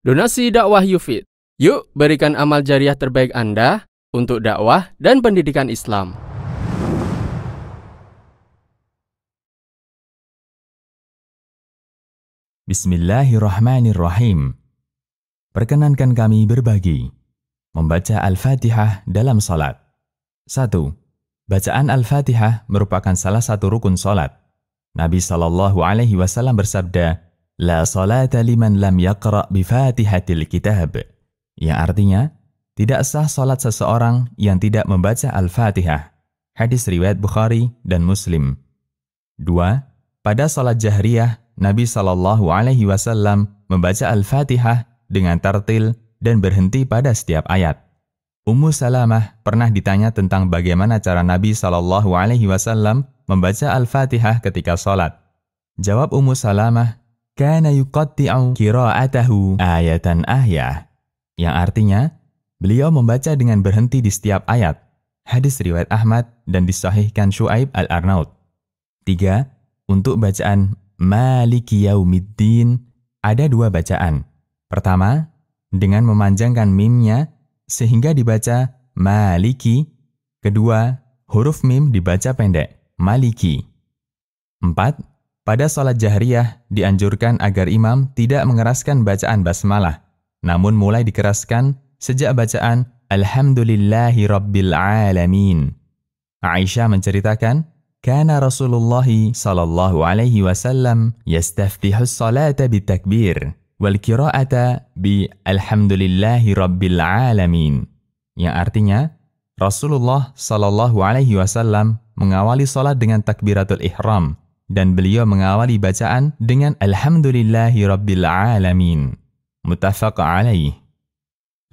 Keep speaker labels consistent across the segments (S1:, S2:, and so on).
S1: Donasi dakwah Yufid. Yuk berikan amal jariah terbaik Anda untuk dakwah dan pendidikan Islam. Bismillahirrahmanirrahim. Perkenankan kami berbagi membaca Al-Fatihah dalam salat. 1. Bacaan Al-Fatihah merupakan salah satu rukun salat. Nabi Shallallahu alaihi wasallam bersabda, La salata liman lam yaqra bifatihatil kitab. Yang artinya, tidak sah salat seseorang yang tidak membaca Al-Fatihah. Hadis riwayat Bukhari dan Muslim. 2. Pada salat jahriyah, Nabi Shallallahu alaihi wasallam membaca Al-Fatihah dengan tartil dan berhenti pada setiap ayat. Ummu Salamah pernah ditanya tentang bagaimana cara Nabi Shallallahu alaihi wasallam membaca Al-Fatihah ketika salat. Jawab Ummu Salamah kana yuqatti'u qira'atahu ayatan ahyah yang artinya beliau membaca dengan berhenti di setiap ayat. Hadis riwayat Ahmad dan disahihkan Syuaib Al-Arnaud. 3. Untuk bacaan Maliki Yaumiddin ada dua bacaan. Pertama, dengan memanjangkan mimnya sehingga dibaca Maliki. Kedua, huruf mim dibaca pendek, Maliki. 4. Pada sholat jahriyah, dianjurkan agar imam tidak mengeraskan bacaan basmalah, namun mulai dikeraskan sejak bacaan Alhamdulillahi Rabbil Alamin. Aisyah menceritakan, Kana Rasulullah sallallahu alaihi wasallam yastaftihu salata bitakbir wal qira'ata bi Alhamdulillahi Rabbil Alamin. Yang artinya, Rasulullah sallallahu alaihi wasallam mengawali salat dengan takbiratul ihram dan beliau mengawali bacaan dengan Alhamdulillahi Rabbil Alamin. Mutafaq alaih.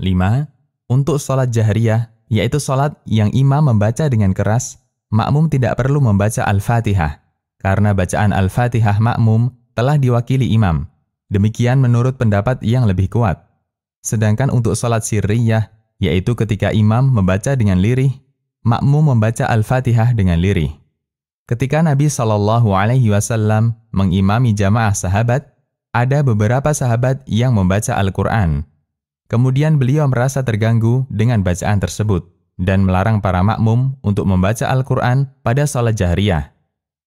S1: 5. Untuk salat jahriyah, yaitu salat yang imam membaca dengan keras, makmum tidak perlu membaca Al-Fatihah, karena bacaan Al-Fatihah makmum telah diwakili imam. Demikian menurut pendapat yang lebih kuat. Sedangkan untuk salat sirriyah, yaitu ketika imam membaca dengan lirih, makmum membaca Al-Fatihah dengan lirih. Ketika Nabi Shallallahu Alaihi Wasallam mengimami jamaah sahabat, ada beberapa sahabat yang membaca Al-Quran. Kemudian beliau merasa terganggu dengan bacaan tersebut dan melarang para makmum untuk membaca Al-Quran pada sholat jahriyah.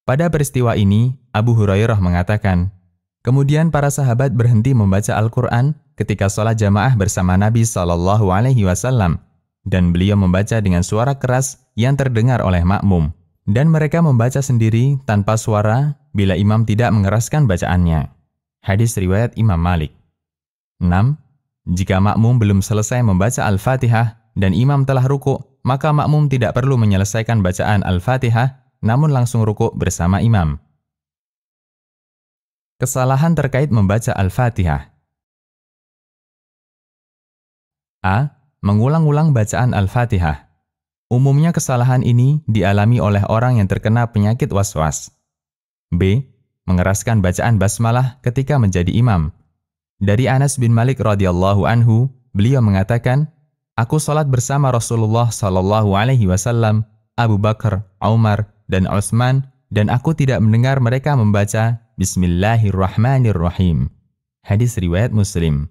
S1: Pada peristiwa ini, Abu Hurairah mengatakan, Kemudian para sahabat berhenti membaca Al-Quran ketika sholat jamaah bersama Nabi Shallallahu Alaihi Wasallam dan beliau membaca dengan suara keras yang terdengar oleh makmum. Dan mereka membaca sendiri tanpa suara bila imam tidak mengeraskan bacaannya. Hadis riwayat Imam Malik. 6. Jika makmum belum selesai membaca Al-Fatihah dan imam telah rukuk, maka makmum tidak perlu menyelesaikan bacaan Al-Fatihah, namun langsung rukuk bersama imam. Kesalahan terkait membaca Al-Fatihah A. Mengulang-ulang bacaan Al-Fatihah Umumnya kesalahan ini dialami oleh orang yang terkena penyakit was-was. B. Mengeraskan bacaan basmalah ketika menjadi imam. Dari Anas bin Malik radhiyallahu anhu, beliau mengatakan, Aku sholat bersama Rasulullah shallallahu alaihi wasallam, Abu Bakar, Umar, dan Utsman, dan aku tidak mendengar mereka membaca Bismillahirrahmanirrahim. Hadis riwayat Muslim.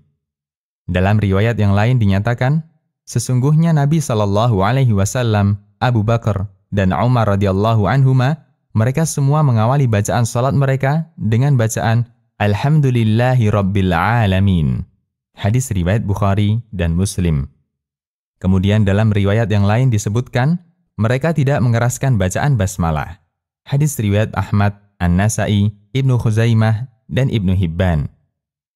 S1: Dalam riwayat yang lain dinyatakan, Sesungguhnya Nabi Shallallahu Alaihi Wasallam, Abu Bakar, dan Umar radhiyallahu anhuma, mereka semua mengawali bacaan salat mereka dengan bacaan Alhamdulillahi Rabbil Alamin. Hadis riwayat Bukhari dan Muslim. Kemudian dalam riwayat yang lain disebutkan, mereka tidak mengeraskan bacaan basmalah. Hadis riwayat Ahmad, An-Nasai, Ibnu Khuzaimah, dan Ibnu Hibban.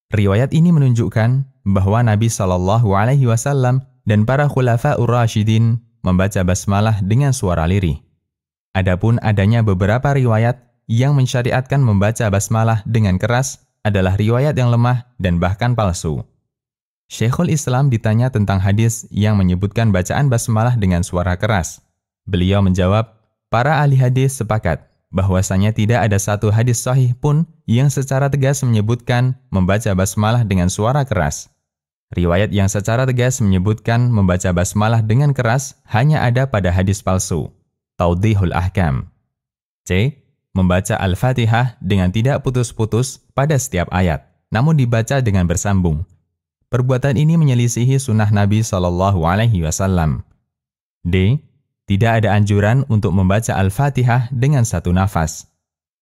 S1: Riwayat ini menunjukkan bahwa Nabi Shallallahu Alaihi Wasallam dan para khulafa ur membaca basmalah dengan suara lirih. Adapun adanya beberapa riwayat yang mensyariatkan membaca basmalah dengan keras adalah riwayat yang lemah dan bahkan palsu. Syekhul Islam ditanya tentang hadis yang menyebutkan bacaan basmalah dengan suara keras. Beliau menjawab, para ahli hadis sepakat bahwasanya tidak ada satu hadis sahih pun yang secara tegas menyebutkan membaca basmalah dengan suara keras. Riwayat yang secara tegas menyebutkan membaca basmalah dengan keras hanya ada pada hadis palsu. Taudihul Ahkam. C. Membaca Al-Fatihah dengan tidak putus-putus pada setiap ayat, namun dibaca dengan bersambung. Perbuatan ini menyelisihi sunnah Nabi Shallallahu Alaihi Wasallam. D. Tidak ada anjuran untuk membaca Al-Fatihah dengan satu nafas.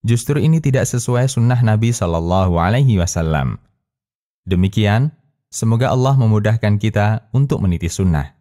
S1: Justru ini tidak sesuai sunnah Nabi Shallallahu Alaihi Wasallam. Demikian Semoga Allah memudahkan kita untuk meniti sunnah.